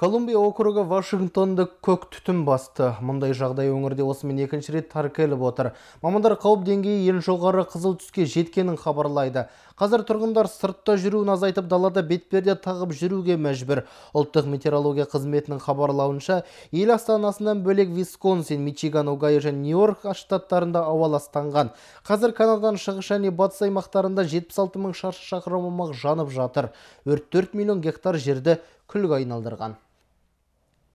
колумбия округі вашингтонды көк түтін басты мұндай жағдай өңірде осымен екінші рет тіркеліп отыр мамандар қауіп деңгейі ең жоғары қызыл түске жеткенін хабарлайды қазір тұрғындар сыртта жүруін азайтып далада бетперде тағып жүруге мәжбүр ұлттық метеорология қызметінің хабарлауынша ел астанасынан бөлек висконсин мичиган огайо және нью йорк штаттарында ауа ластанған қазір канаданың шығыс және батыс аймақтарында 76 мың шаршы шақырым аумақ жанып жатыр өрт 4 миллион гектар жерді күлге айналдырған